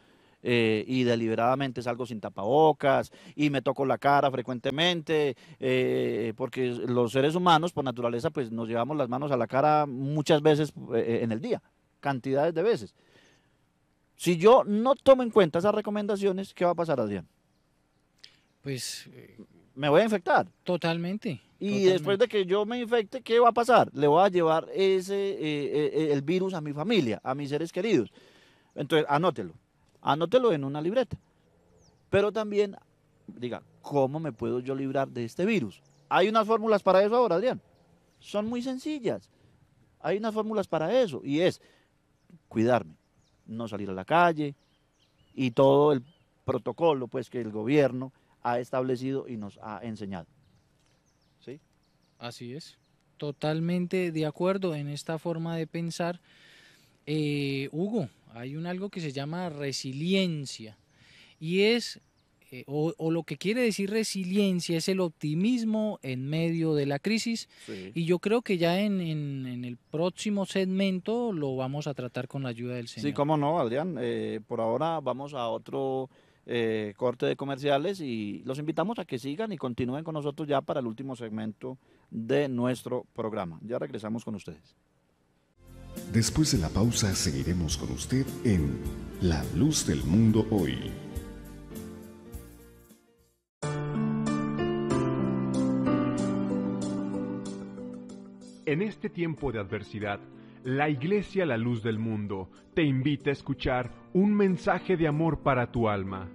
eh, y deliberadamente salgo sin tapabocas y me toco la cara frecuentemente, eh, porque los seres humanos por naturaleza pues nos llevamos las manos a la cara muchas veces eh, en el día, cantidades de veces. Si yo no tomo en cuenta esas recomendaciones, ¿qué va a pasar, Adrián? Pues... Me voy a infectar. Totalmente. Y después de que yo me infecte, ¿qué va a pasar? Le voy a llevar ese, el virus a mi familia, a mis seres queridos. Entonces, anótelo. Anótelo en una libreta. Pero también diga, ¿cómo me puedo yo librar de este virus? Hay unas fórmulas para eso ahora, Adrián. Son muy sencillas. Hay unas fórmulas para eso y es cuidarme, no salir a la calle y todo el protocolo pues que el gobierno ha establecido y nos ha enseñado. ¿Sí? Así es. Totalmente de acuerdo en esta forma de pensar eh, Hugo, hay un algo que se llama resiliencia y es, eh, o, lo que quiere decir resiliencia es el optimismo en medio de la crisis y yo creo que ya en, el próximo segmento lo vamos a tratar con la ayuda del Señor. Sí, cómo no, Adrián. Eh, por ahora vamos a otro... corte de comerciales y los invitamos a que sigan y continúen con nosotros ya para el último segmento de nuestro programa. Ya regresamos con ustedes. Después de la pausa seguiremos con usted en La Luz del Mundo Hoy. En este tiempo de adversidad, la Iglesia La Luz del Mundo te invita a escuchar un mensaje de amor para tu alma.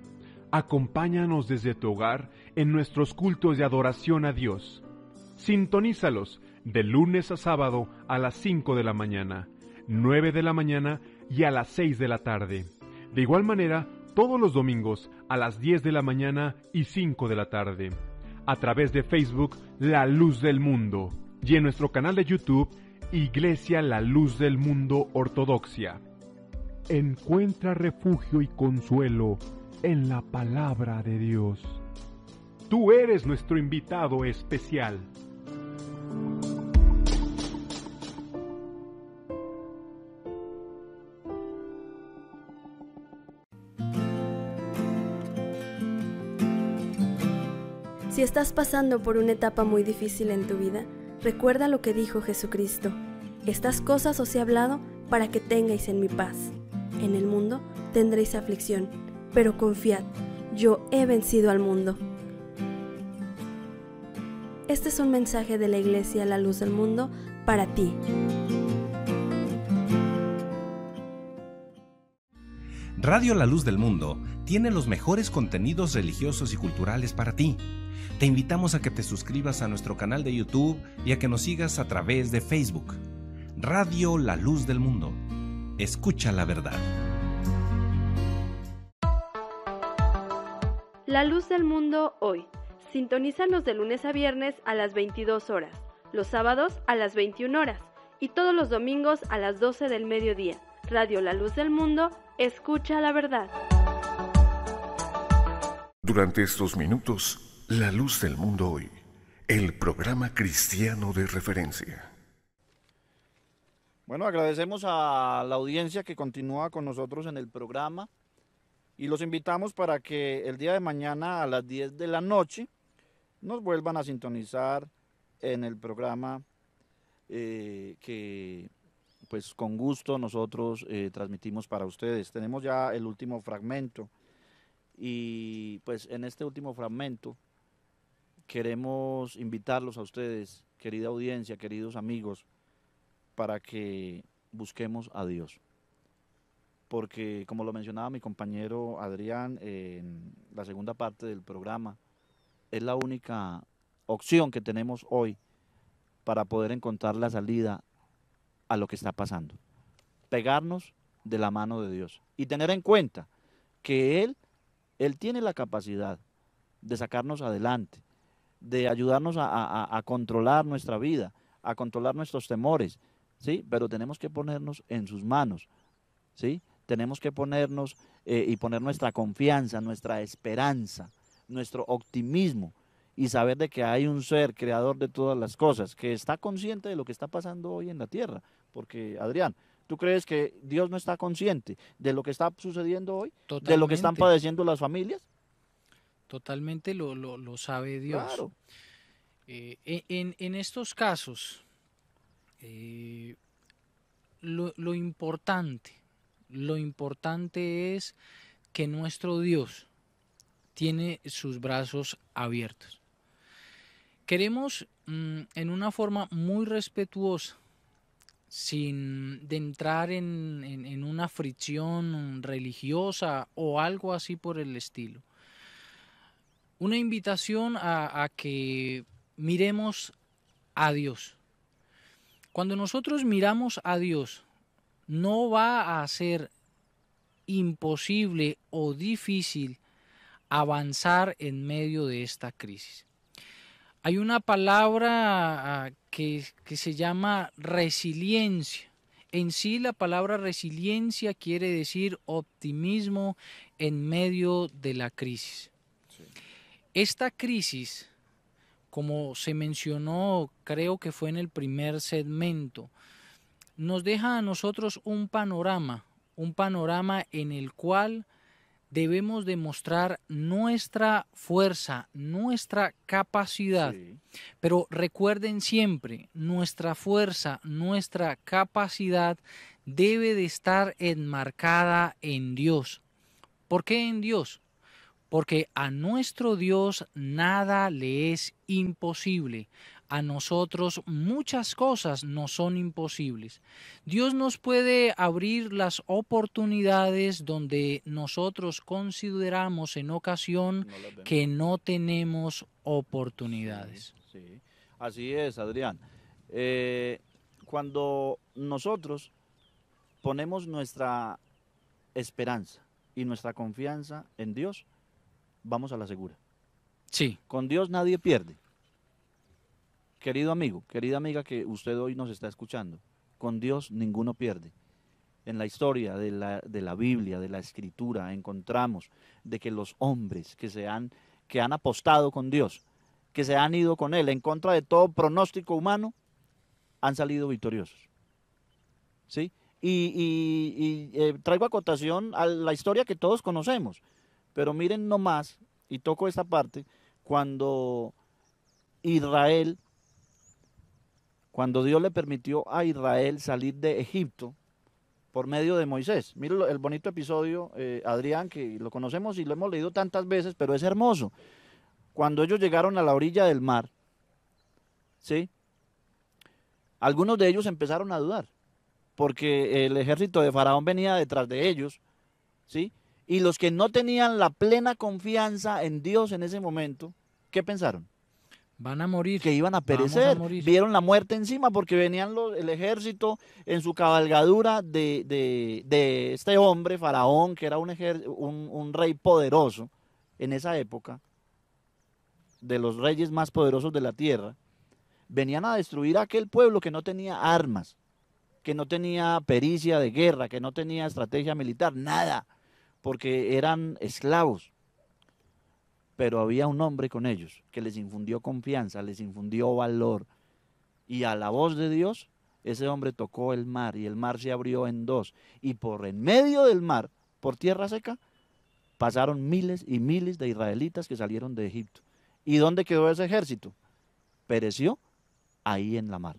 Acompáñanos desde tu hogar en nuestros cultos de adoración a Dios. Sintonízalos de lunes a sábado a las 5 de la mañana, 9 de la mañana y a las 6 de la tarde. De igual manera, todos los domingos a las 10 de la mañana y 5 de la tarde. A través de Facebook La Luz del Mundo y en nuestro canal de YouTube Iglesia La Luz del Mundo Ortodoxia. Encuentra refugio y consuelo en la palabra de Dios. Tú eres nuestro invitado especial. Si estás pasando por una etapa muy difícil en tu vida, recuerda lo que dijo Jesucristo. Estas cosas os he hablado para que tengáis en mi paz. En el mundo tendréis aflicción, pero confiad, yo he vencido al mundo. Este es un mensaje de la Iglesia La Luz del Mundo para ti. Radio La Luz del Mundo tiene los mejores contenidos religiosos y culturales para ti. Te invitamos a que te suscribas a nuestro canal de YouTube y a que nos sigas a través de Facebook. Radio La Luz del Mundo. Escucha la verdad. La Luz del Mundo hoy. Sintonízanos de lunes a viernes a las 22 horas, los sábados a las 21 horas y todos los domingos a las 12 del mediodía. Radio La Luz del Mundo, escucha la verdad. Durante estos minutos, la luz del mundo hoy, el programa cristiano de referencia. Bueno, agradecemos a la audiencia que continúa con nosotros en el programa y los invitamos para que el día de mañana a las 10 de la noche nos vuelvan a sintonizar en el programa eh, que pues con gusto nosotros eh, transmitimos para ustedes. Tenemos ya el último fragmento y pues en este último fragmento queremos invitarlos a ustedes, querida audiencia, queridos amigos, para que busquemos a Dios. Porque, como lo mencionaba mi compañero Adrián eh, en la segunda parte del programa, es la única opción que tenemos hoy para poder encontrar la salida a lo que está pasando. Pegarnos de la mano de Dios y tener en cuenta que Él, Él tiene la capacidad de sacarnos adelante, de ayudarnos a, controlar nuestra vida, a controlar nuestros temores, ¿sí? Pero tenemos que ponernos en sus manos, ¿sí? Tenemos que ponernos eh, y poner nuestra confianza, nuestra esperanza, nuestro optimismo y saber de que hay un ser creador de todas las cosas, que está consciente de lo que está pasando hoy en la tierra. Porque, Adrián, ¿tú crees que Dios no está consciente de lo que está sucediendo hoy? ¿De lo que están padeciendo las familias? totalmente lo, sabe Dios. Eh, e, en, estos casos, eh, lo, importante, lo importante es que nuestro Dios tiene sus brazos abiertos. Queremos, mm, en una forma muy respetuosa, sin entrar en, una fricción religiosa o algo así por el estilo una invitación a, que miremos a Dios. Cuando nosotros miramos a Dios, no va a ser imposible o difícil avanzar en medio de esta crisis. Hay una palabra que, se llama resiliencia. En sí la palabra resiliencia quiere decir optimismo en medio de la crisis. Esta crisis, como se mencionó, creo que fue en el primer segmento, nos deja a nosotros un panorama, un panorama en el cual debemos demostrar nuestra fuerza, nuestra capacidad. Pero recuerden siempre, nuestra fuerza, nuestra capacidad debe de estar enmarcada en Dios. ¿Por qué en Dios? porque a nuestro Dios nada le es imposible. A nosotros muchas cosas no son imposibles. Dios nos puede abrir las oportunidades donde nosotros consideramos en ocasión que no tenemos oportunidades. Así es, Adrián. Eh, cuando nosotros ponemos nuestra esperanza y nuestra confianza en Dios, vamos a la segura. Sí. Con Dios nadie pierde. Querido amigo, querida amiga que usted hoy nos está escuchando, con Dios ninguno pierde. En la historia de la, de la Biblia, de la Escritura, encontramos de que los hombres que, se han, que han apostado con Dios, que se han ido con Él en contra de todo pronóstico humano, han salido victoriosos. ¿Sí? Y, eh, traigo acotación a la historia que todos conocemos pero miren nomás, y toco esta parte, cuando Israel, cuando Dios le permitió a Israel salir de Egipto por medio de Moisés. Miren el bonito episodio, eh, Adrián, que lo conocemos y lo hemos leído tantas veces, pero es hermoso. Cuando ellos llegaron a la orilla del mar, ¿sí? Algunos de ellos empezaron a dudar, porque el ejército de Faraón venía detrás de ellos, ¿sí? Y los que no tenían la plena confianza en Dios en ese momento, ¿qué pensaron? Van a morir. Que iban a perecer. Vieron la muerte encima porque venían el ejército en su cabalgadura de, este hombre, Faraón, que era un, un, rey poderoso en esa época, de los reyes más poderosos de la tierra. Venían a destruir a aquel pueblo que no tenía armas, que no tenía pericia de guerra, que no tenía estrategia militar, nada porque eran esclavos. Pero había un hombre con ellos que les infundió confianza, les infundió valor. Y a la voz de Dios, ese hombre tocó el mar y el mar se abrió en dos. Y por en medio del mar, por tierra seca, pasaron miles y miles de israelitas que salieron de Egipto. ¿Y dónde quedó ese ejército? Pereció ahí en la mar.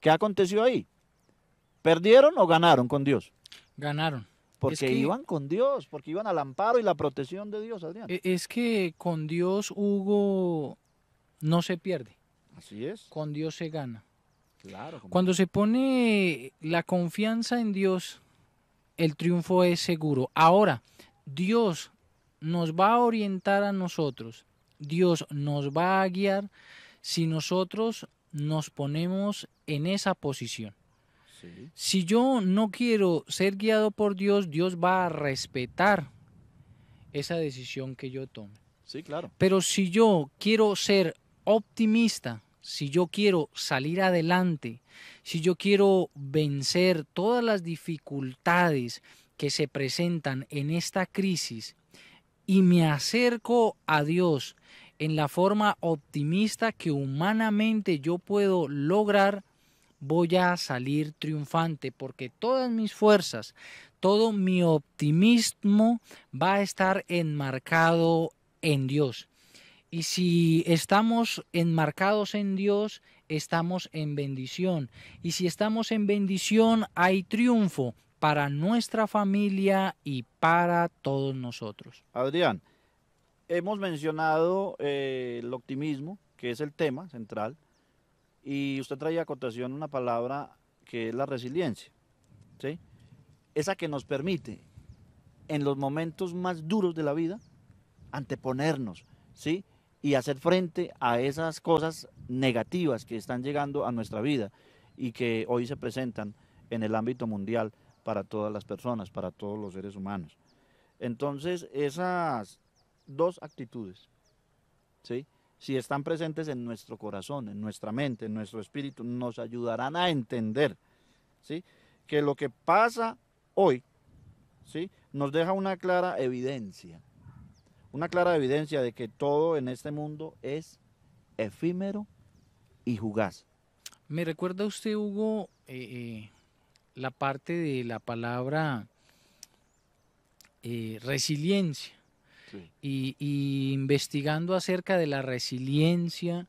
¿Qué aconteció ahí? ¿Perdieron o ganaron con Dios? Ganaron porque iban con Dios, porque iban al amparo y la protección de Dios, Adrián. E, es que con Dios, Hugo, no se pierde. Así es. Con Dios se gana. Claro. Cuando se pone la confianza en Dios, el triunfo es seguro. Ahora, Dios nos va a orientar a nosotros. Dios nos va a guiar si nosotros nos ponemos en esa posición. Si yo no quiero ser guiado por Dios, Dios va a respetar esa decisión que yo tome. Sí, claro. Pero si yo quiero ser optimista, si yo quiero salir adelante, si yo quiero vencer todas las dificultades que se presentan en esta crisis y me acerco a Dios en la forma optimista que humanamente yo puedo lograr, voy a salir triunfante porque todas mis fuerzas, todo mi optimismo va a estar enmarcado en Dios. Y si estamos enmarcados en Dios, estamos en bendición. Y si estamos en bendición, hay triunfo para nuestra familia y para todos nosotros. Adrián, hemos mencionado eh, el optimismo, que es el tema central, y usted trae a cotación una palabra que es la resiliencia, ¿sí? Esa que nos permite en los momentos más duros de la vida anteponernos, ¿sí? Y hacer frente a esas cosas negativas que están llegando a nuestra vida y que hoy se presentan en el ámbito mundial para todas las personas, para todos los seres humanos. Entonces, esas dos actitudes, ¿sí? si están presentes en nuestro corazón, en nuestra mente, en nuestro espíritu, nos ayudarán a entender, ¿sí? Que lo que pasa hoy, ¿sí? Nos deja una clara evidencia, una clara evidencia de que todo en este mundo es efímero y jugaz. ¿Me recuerda usted, Hugo, eh, eh, la parte de la palabra eh, resiliencia? y, investigando acerca de la resiliencia,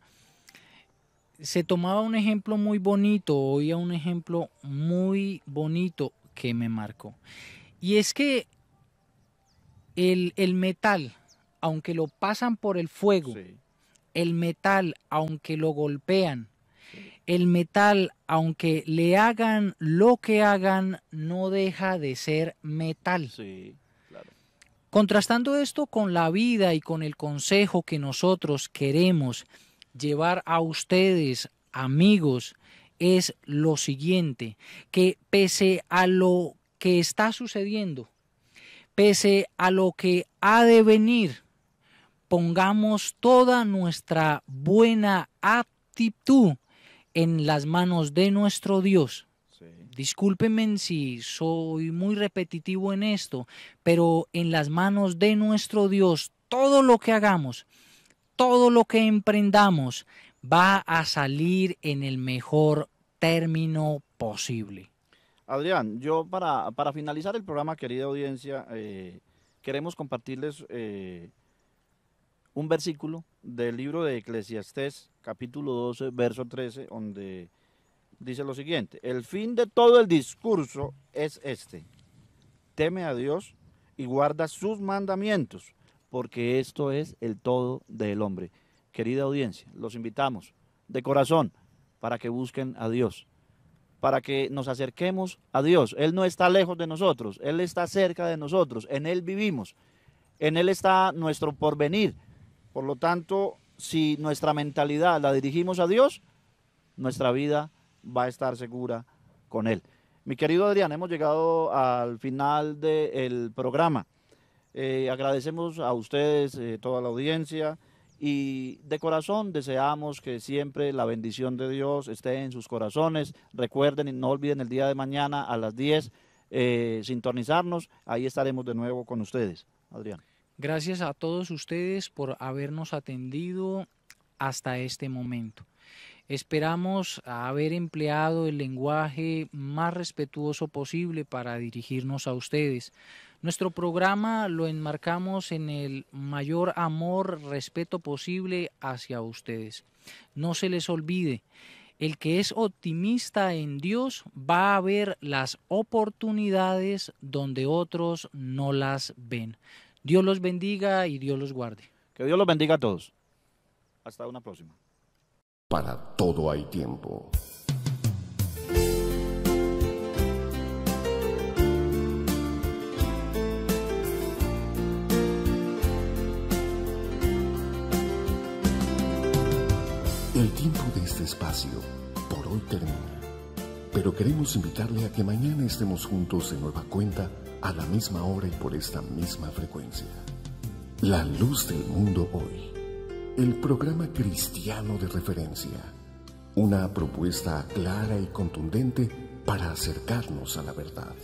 se tomaba un ejemplo muy bonito, oía un ejemplo muy bonito que me marcó. Y es que el, metal, aunque lo pasan por el fuego, el metal, aunque lo golpean, el metal, aunque le hagan lo que hagan, no deja de ser metal. Sí. Contrastando esto con la vida y con el consejo que nosotros queremos llevar a ustedes, amigos, es lo siguiente, que pese a lo que está sucediendo, pese a lo que ha de venir, pongamos toda nuestra buena actitud en las manos de nuestro Dios discúlpenme si soy muy repetitivo en esto, pero en las manos de nuestro Dios, todo lo que hagamos, todo lo que emprendamos, va a salir en el mejor término posible. Adrián, yo para, finalizar el programa, querida audiencia, eh, queremos compartirles eh, un versículo del libro de Eclesiastés, capítulo 12, verso 13, donde dice lo siguiente, el fin de todo el discurso es este, teme a Dios y guarda sus mandamientos, porque esto es el todo del hombre. Querida audiencia, los invitamos de corazón para que busquen a Dios, para que nos acerquemos a Dios. Él no está lejos de nosotros, Él está cerca de nosotros, en Él vivimos, en Él está nuestro porvenir. Por lo tanto, si nuestra mentalidad la dirigimos a Dios, nuestra vida va a estar segura con él. Mi querido Adrián, hemos llegado al final del programa. Eh, agradecemos a ustedes, eh, toda la audiencia, y de corazón deseamos que siempre la bendición de Dios esté en sus corazones. Recuerden y no olviden el día de mañana a las 10 eh, sintonizarnos. Ahí estaremos de nuevo con ustedes. Adrián. Gracias a todos ustedes por habernos atendido hasta este momento. Esperamos haber empleado el lenguaje más respetuoso posible para dirigirnos a ustedes. Nuestro programa lo enmarcamos en el mayor amor, respeto posible hacia ustedes. No se les olvide, el que es optimista en Dios va a ver las oportunidades donde otros no las ven. Dios los bendiga y Dios los guarde. Que Dios los bendiga a todos. Hasta una próxima. Para todo hay tiempo. El tiempo de este espacio por hoy termina, pero queremos invitarle a que mañana estemos juntos de nueva cuenta a la misma hora y por esta misma frecuencia. La luz del mundo hoy el programa cristiano de referencia, una propuesta clara y contundente para acercarnos a la verdad.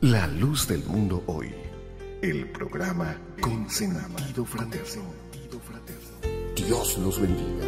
La luz del mundo hoy, el programa con sentido fraterno. Dios los bendiga.